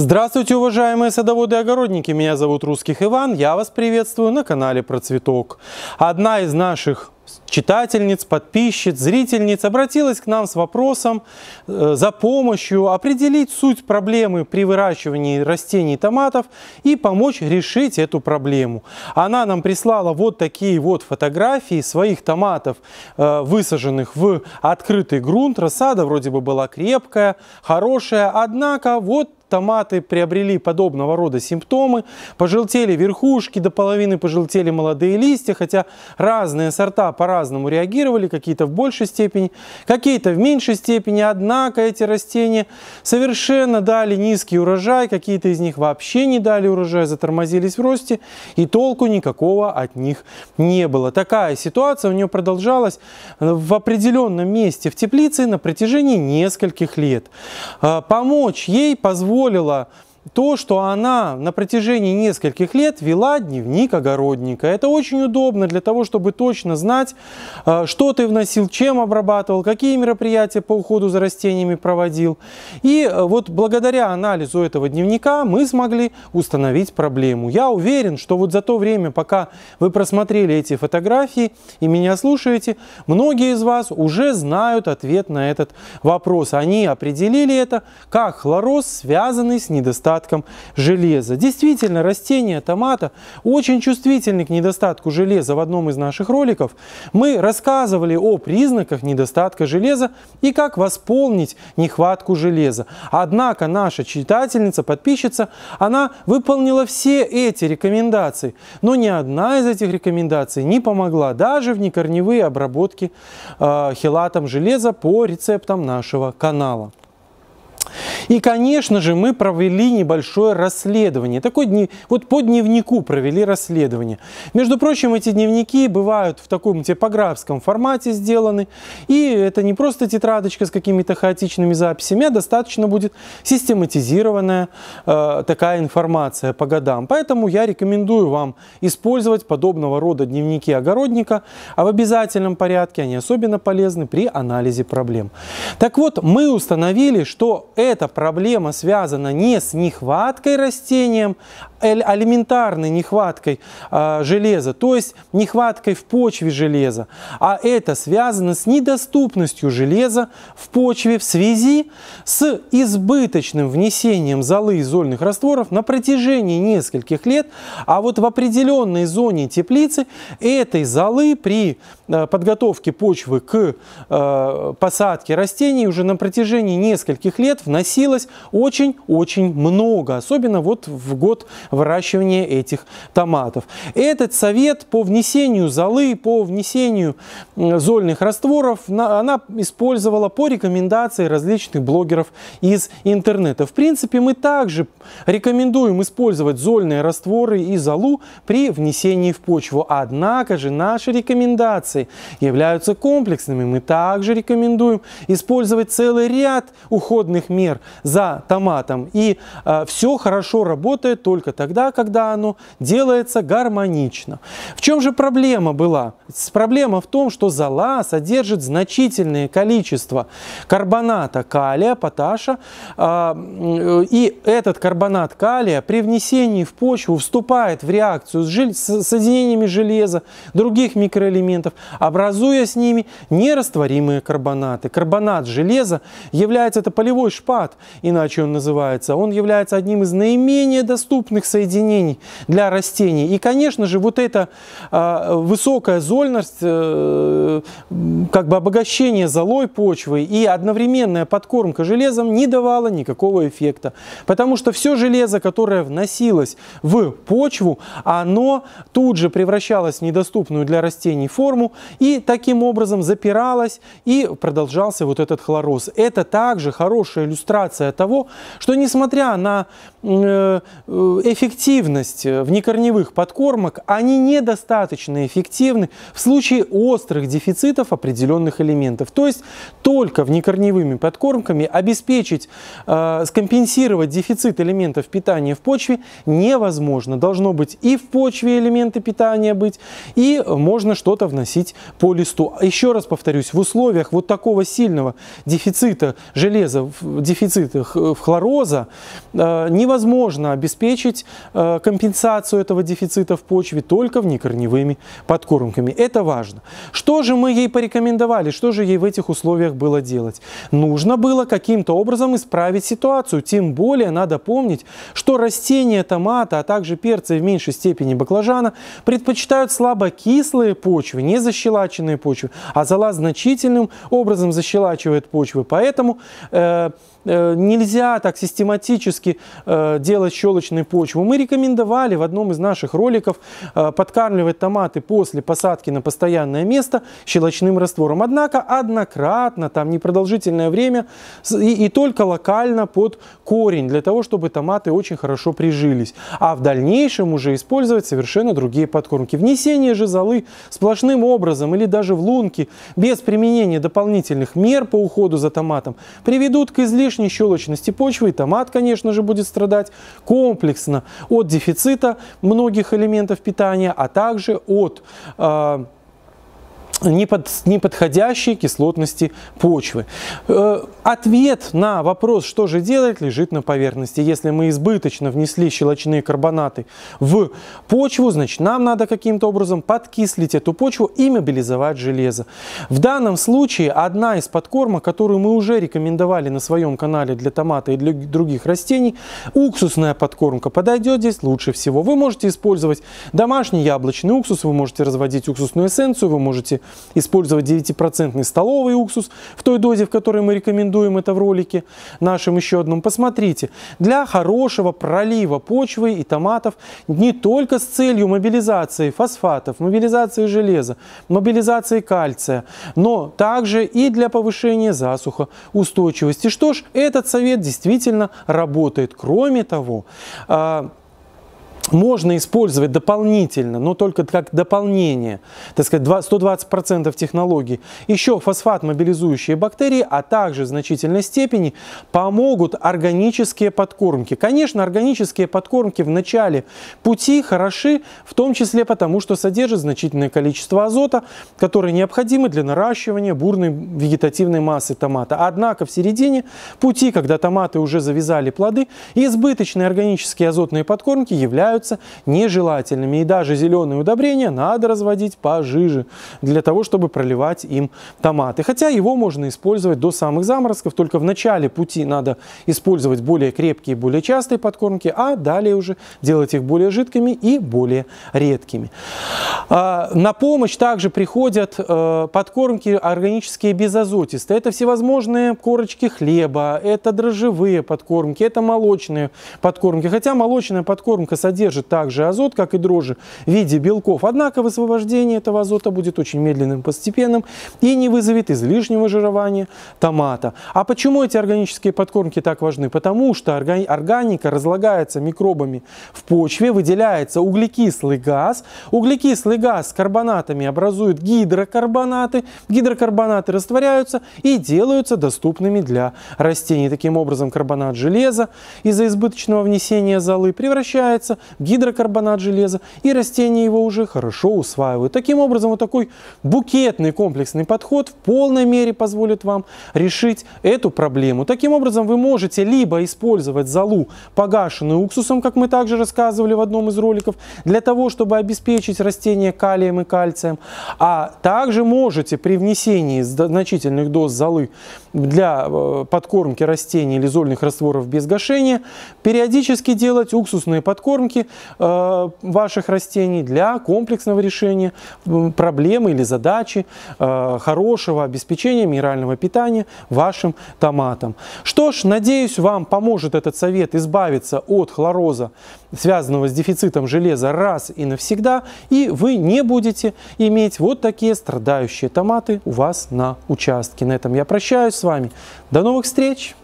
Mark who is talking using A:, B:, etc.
A: Здравствуйте, уважаемые садоводы и огородники! Меня зовут Русских Иван, я вас приветствую на канале Процветок. Одна из наших читательниц, подписчиц, зрительниц обратилась к нам с вопросом э, за помощью определить суть проблемы при выращивании растений томатов и помочь решить эту проблему. Она нам прислала вот такие вот фотографии своих томатов, э, высаженных в открытый грунт. Рассада вроде бы была крепкая, хорошая, однако вот томаты приобрели подобного рода симптомы. Пожелтели верхушки, до половины пожелтели молодые листья, хотя разные сорта по-разному реагировали, какие-то в большей степени, какие-то в меньшей степени. Однако эти растения совершенно дали низкий урожай, какие-то из них вообще не дали урожай, затормозились в росте, и толку никакого от них не было. Такая ситуация у нее продолжалась в определенном месте в теплице на протяжении нескольких лет. А, помочь ей позволил позволила то, что она на протяжении нескольких лет вела дневник огородника. Это очень удобно для того, чтобы точно знать, э, что ты вносил, чем обрабатывал, какие мероприятия по уходу за растениями проводил. И э, вот благодаря анализу этого дневника мы смогли установить проблему. Я уверен, что вот за то время, пока вы просмотрели эти фотографии и меня слушаете, многие из вас уже знают ответ на этот вопрос. Они определили это как хлороз, связанный с недостатком недостатком железа. Действительно, растение томата очень чувствительны к недостатку железа. В одном из наших роликов мы рассказывали о признаках недостатка железа и как восполнить нехватку железа. Однако наша читательница, подписчица, она выполнила все эти рекомендации, но ни одна из этих рекомендаций не помогла даже в некорневые обработки э, хелатом железа по рецептам нашего канала. И, конечно же, мы провели небольшое расследование. Такой дни... Вот по дневнику провели расследование. Между прочим, эти дневники бывают в таком типографском формате сделаны. И это не просто тетрадочка с какими-то хаотичными записями, а достаточно будет систематизированная э, такая информация по годам. Поэтому я рекомендую вам использовать подобного рода дневники огородника, а в обязательном порядке они особенно полезны при анализе проблем. Так вот, мы установили, что эта проблема связана не с нехваткой растениям, элементарной нехваткой э, железа, то есть нехваткой в почве железа, а это связано с недоступностью железа в почве в связи с избыточным внесением золы изольных растворов на протяжении нескольких лет, а вот в определенной зоне теплицы этой золы при э, подготовке почвы к э, посадке растений уже на протяжении нескольких лет вносилось очень-очень много, особенно вот в год выращивания этих томатов. Этот совет по внесению золы, по внесению зольных растворов, она использовала по рекомендации различных блогеров из интернета. В принципе, мы также рекомендуем использовать зольные растворы и золу при внесении в почву. Однако же наши рекомендации являются комплексными. Мы также рекомендуем использовать целый ряд уходных мер за томатом. И э, все хорошо работает только тогда, когда оно делается гармонично. В чем же проблема была? Проблема в том, что зола содержит значительное количество карбоната калия, поташа, а, и этот карбонат калия при внесении в почву вступает в реакцию с соединениями железа, других микроэлементов, образуя с ними нерастворимые карбонаты. Карбонат железа является, это полевой шпат, иначе он называется, он является одним из наименее доступных соединений для растений. И, конечно же, вот эта а, высокая зольность, э, как бы обогащение золой почвы и одновременная подкормка железом не давала никакого эффекта. Потому что все железо, которое вносилось в почву, оно тут же превращалось в недоступную для растений форму и таким образом запиралось и продолжался вот этот хлороз. Это также хорошая иллюстрация того, что несмотря на эффект э, эффективность э, внекорневых подкормок, они недостаточно эффективны в случае острых дефицитов определенных элементов. То есть только внекорневыми подкормками обеспечить, э, скомпенсировать дефицит элементов питания в почве невозможно. Должно быть и в почве элементы питания быть, и можно что-то вносить по листу. Еще раз повторюсь, в условиях вот такого сильного дефицита железа, дефицита э, хлороза, э, невозможно обеспечить Э, компенсацию этого дефицита в почве только внекорневыми подкормками. Это важно. Что же мы ей порекомендовали? Что же ей в этих условиях было делать? Нужно было каким-то образом исправить ситуацию. Тем более надо помнить, что растения томата, а также перца в меньшей степени баклажана предпочитают слабокислые почвы, не защелаченные почвы, а зола значительным образом защелачивает почвы. Поэтому э, э, нельзя так систематически э, делать щелочной почвы почву. Мы рекомендовали в одном из наших роликов э, подкармливать томаты после посадки на постоянное место щелочным раствором. Однако однократно, там непродолжительное время и, и только локально под корень, для того, чтобы томаты очень хорошо прижились. А в дальнейшем уже использовать совершенно другие подкормки. Внесение же золы сплошным образом или даже в лунки без применения дополнительных мер по уходу за томатом приведут к излишней щелочности почвы, и томат, конечно же, будет страдать комплексно от дефицита многих элементов питания, а также от э, непод неподходящей кислотности почвы. Э, ответ на вопрос, что же делать, лежит на поверхности. Если мы избыточно внесли щелочные карбонаты в почву, значит нам надо каким-то образом подкислить эту почву и мобилизовать железо. В данном случае одна из подкормок, которую мы уже рекомендовали на своем канале для томата и для других растений, уксусная подкормка подойдет здесь лучше всего. Вы можете использовать домашний яблочный уксус, вы можете разводить уксусную эссенцию, вы можете использовать 9% столовый уксус в той дозе, в которой мы рекомендуем это в ролике нашем еще одном. Посмотрите, для хорошего пролива почвы и томатов не только с целью мобилизации фосфатов, мобилизации железа, мобилизации кальция, но также и для повышения засуха устойчивости. Что ж, этот совет действительно работает. Кроме того, а, можно использовать дополнительно, но только как дополнение, так сказать, 120% технологий, еще фосфат-мобилизующие бактерии, а также в значительной степени помогут органические подкормки. Конечно, органические подкормки в начале пути хороши, в том числе потому, что содержат значительное количество азота, которое необходимо для наращивания бурной вегетативной массы томата. Однако в середине пути, когда томаты уже завязали плоды, избыточные органические азотные подкормки являются являются нежелательными. И даже зеленые удобрения надо разводить пожиже, для того, чтобы проливать им томаты. Хотя его можно использовать до самых заморозков, только в начале пути надо использовать более крепкие, более частые подкормки, а далее уже делать их более жидкими и более редкими. А, на помощь также приходят э, подкормки органические безазотистые. Это всевозможные корочки хлеба, это дрожжевые подкормки, это молочные подкормки. Хотя молочная подкормка содержит содержит также азот, как и дрожжи, в виде белков. Однако высвобождение этого азота будет очень медленным, постепенным и не вызовет излишнего жирования томата. А почему эти органические подкормки так важны? Потому что органика разлагается микробами в почве, выделяется углекислый газ. Углекислый газ с карбонатами образует гидрокарбонаты. Гидрокарбонаты растворяются и делаются доступными для растений. Таким образом, карбонат железа из-за избыточного внесения золы превращается гидрокарбонат железа, и растения его уже хорошо усваивают. Таким образом, вот такой букетный комплексный подход в полной мере позволит вам решить эту проблему. Таким образом, вы можете либо использовать залу погашенную уксусом, как мы также рассказывали в одном из роликов, для того, чтобы обеспечить растения калием и кальцием, а также можете при внесении значительных доз золы для э, подкормки растений или зольных растворов без гашения, периодически делать уксусные подкормки э, ваших растений для комплексного решения проблемы или задачи э, хорошего обеспечения минерального питания вашим томатам. Что ж, надеюсь, вам поможет этот совет избавиться от хлороза, связанного с дефицитом железа раз и навсегда, и вы не будете иметь вот такие страдающие томаты у вас на участке. На этом я прощаюсь с вами. До новых встреч!